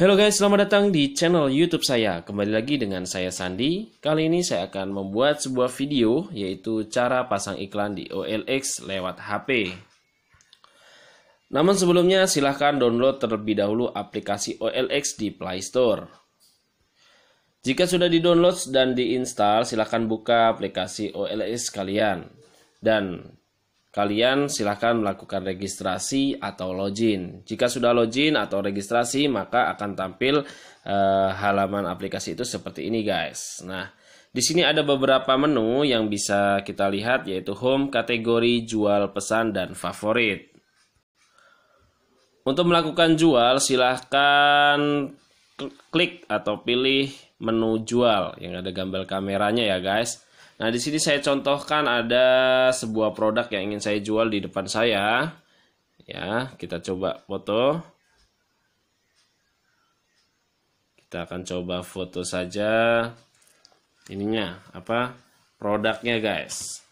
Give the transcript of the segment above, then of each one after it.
Halo guys, selamat datang di channel YouTube saya. Kembali lagi dengan saya Sandi. Kali ini saya akan membuat sebuah video yaitu cara pasang iklan di OLX lewat HP. Namun sebelumnya silahkan download terlebih dahulu aplikasi OLX di Play Store. Jika sudah di-download dan diinstal, silahkan buka aplikasi OLX kalian. Dan Kalian silahkan melakukan registrasi atau login. Jika sudah login atau registrasi, maka akan tampil eh, halaman aplikasi itu seperti ini, guys. Nah, di sini ada beberapa menu yang bisa kita lihat, yaitu home, kategori, jual, pesan, dan favorit. Untuk melakukan jual, silahkan klik atau pilih menu jual yang ada gambar kameranya ya guys. Nah, di sini saya contohkan ada sebuah produk yang ingin saya jual di depan saya. Ya, kita coba foto. Kita akan coba foto saja ininya apa? Produknya, guys.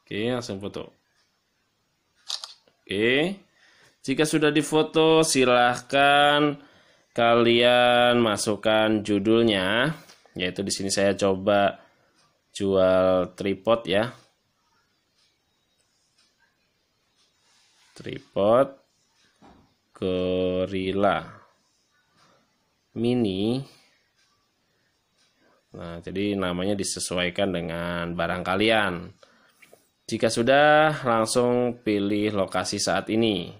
Oke, langsung foto. Oke. Jika sudah difoto, silahkan kalian masukkan judulnya yaitu di sini saya coba jual tripod ya tripod gorilla mini nah jadi namanya disesuaikan dengan barang kalian jika sudah langsung pilih lokasi saat ini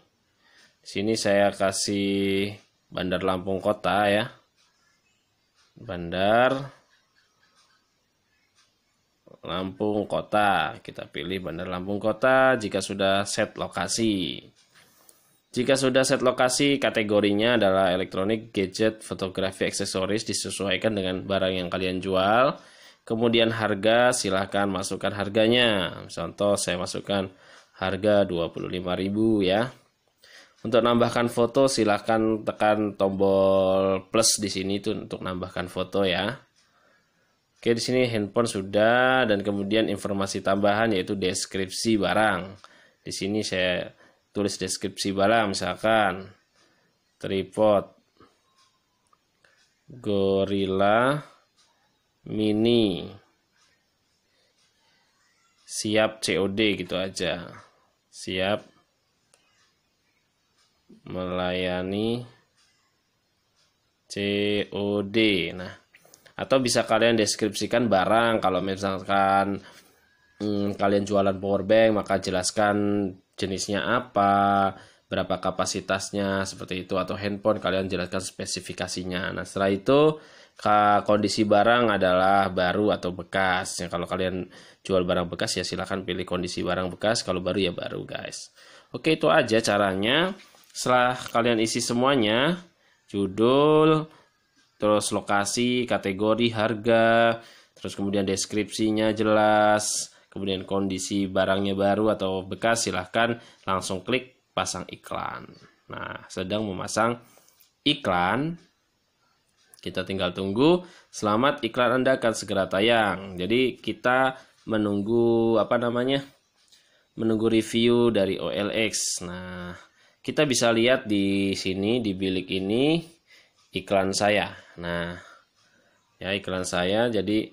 di sini saya kasih Bandar Lampung Kota ya. Bandar Lampung Kota. Kita pilih Bandar Lampung Kota jika sudah set lokasi. Jika sudah set lokasi, kategorinya adalah elektronik, gadget, fotografi, aksesoris disesuaikan dengan barang yang kalian jual. Kemudian harga, silahkan masukkan harganya. Contoh saya masukkan harga 25.000 ya. Untuk nambahkan foto silahkan tekan tombol plus di sini tuh untuk nambahkan foto ya. Oke di sini handphone sudah dan kemudian informasi tambahan yaitu deskripsi barang. Di sini saya tulis deskripsi barang misalkan tripod gorilla mini siap COD gitu aja siap melayani COD. Nah, atau bisa kalian deskripsikan barang kalau misalkan hmm, kalian jualan power bank maka jelaskan jenisnya apa, berapa kapasitasnya seperti itu atau handphone kalian jelaskan spesifikasinya. Nah, setelah itu kondisi barang adalah baru atau bekas. Ya, kalau kalian jual barang bekas ya silahkan pilih kondisi barang bekas. Kalau baru ya baru guys. Oke itu aja caranya. Setelah kalian isi semuanya, judul, terus lokasi, kategori, harga, terus kemudian deskripsinya jelas, kemudian kondisi barangnya baru atau bekas, silahkan langsung klik pasang iklan. Nah, sedang memasang iklan. Kita tinggal tunggu. Selamat iklan Anda akan segera tayang. Jadi kita menunggu apa namanya? Menunggu review dari OLX. Nah, kita bisa lihat di sini di bilik ini iklan saya. Nah, ya iklan saya jadi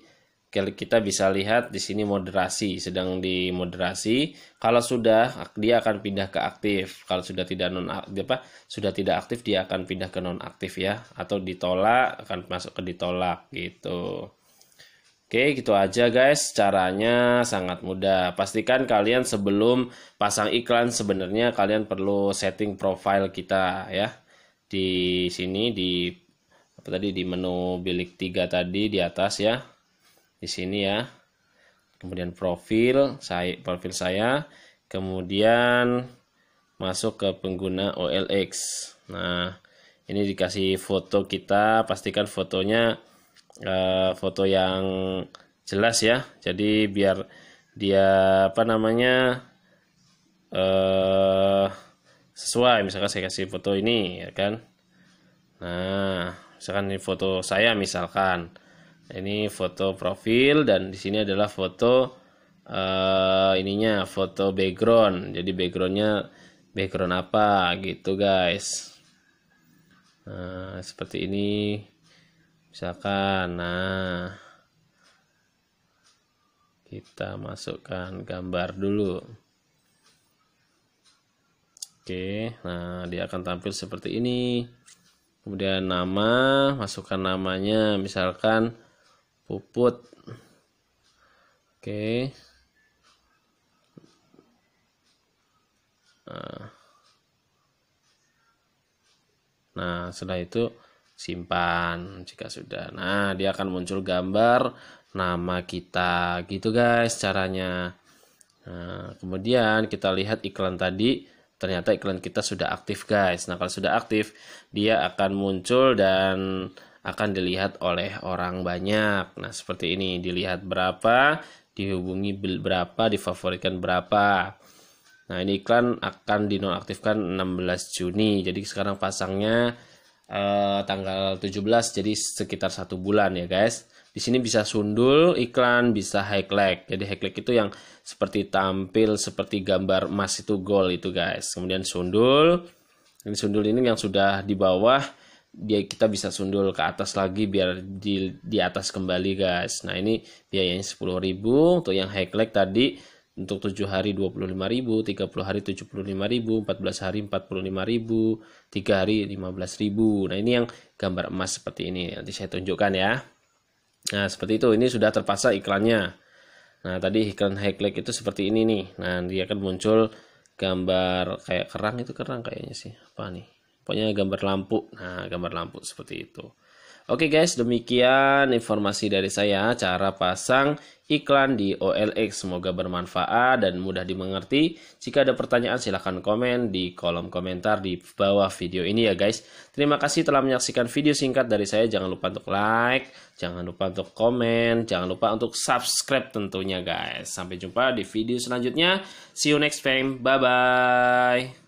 kita bisa lihat di sini moderasi sedang di moderasi kalau sudah dia akan pindah ke aktif kalau sudah tidak non aktif apa sudah tidak aktif dia akan pindah ke non aktif ya atau ditolak akan masuk ke ditolak gitu Oke, gitu aja guys. Caranya sangat mudah. Pastikan kalian sebelum pasang iklan sebenarnya kalian perlu setting profile kita ya. Di sini di apa tadi di menu bilik 3 tadi di atas ya. Di sini ya. Kemudian profil saya profil saya, kemudian masuk ke pengguna OLX. Nah, ini dikasih foto kita, pastikan fotonya Eh, foto yang jelas ya jadi biar dia apa namanya eh sesuai misalkan saya kasih foto ini ya kan nah misalkan ini foto saya misalkan ini foto profil dan di sini adalah foto uh, ininya foto background jadi backgroundnya background apa gitu guys nah, seperti ini misalkan nah kita masukkan gambar dulu oke nah dia akan tampil seperti ini kemudian nama masukkan namanya misalkan puput oke nah, nah setelah itu simpan jika sudah nah dia akan muncul gambar nama kita gitu guys caranya nah, kemudian kita lihat iklan tadi ternyata iklan kita sudah aktif guys nah kalau sudah aktif dia akan muncul dan akan dilihat oleh orang banyak nah seperti ini dilihat berapa dihubungi berapa difavoritkan berapa nah ini iklan akan dinonaktifkan 16 Juni jadi sekarang pasangnya uh, tanggal 17 jadi sekitar satu bulan ya guys di sini bisa sundul iklan bisa highlight jadi highlight itu yang seperti tampil seperti gambar emas itu gold itu guys kemudian sundul ini sundul ini yang sudah di bawah dia kita bisa sundul ke atas lagi biar di di atas kembali guys nah ini biayanya 10.000 untuk yang highlight tadi untuk 7 hari 25.000, 30 hari 75.000, 14 hari 45.000, 3 hari 15.000. Nah, ini yang gambar emas seperti ini. Nanti saya tunjukkan ya. Nah, seperti itu. Ini sudah terpasang iklannya. Nah, tadi iklan highlight itu seperti ini nih. Nah, dia akan muncul gambar kayak kerang itu kerang kayaknya sih. Apa nih? Pokoknya gambar lampu. Nah, gambar lampu seperti itu. Oke guys, demikian informasi dari saya cara pasang iklan di OLX. Semoga bermanfaat dan mudah dimengerti. Jika ada pertanyaan silahkan komen di kolom komentar di bawah video ini ya guys. Terima kasih telah menyaksikan video singkat dari saya. Jangan lupa untuk like, jangan lupa untuk komen, jangan lupa untuk subscribe tentunya guys. Sampai jumpa di video selanjutnya. See you next time. Bye-bye.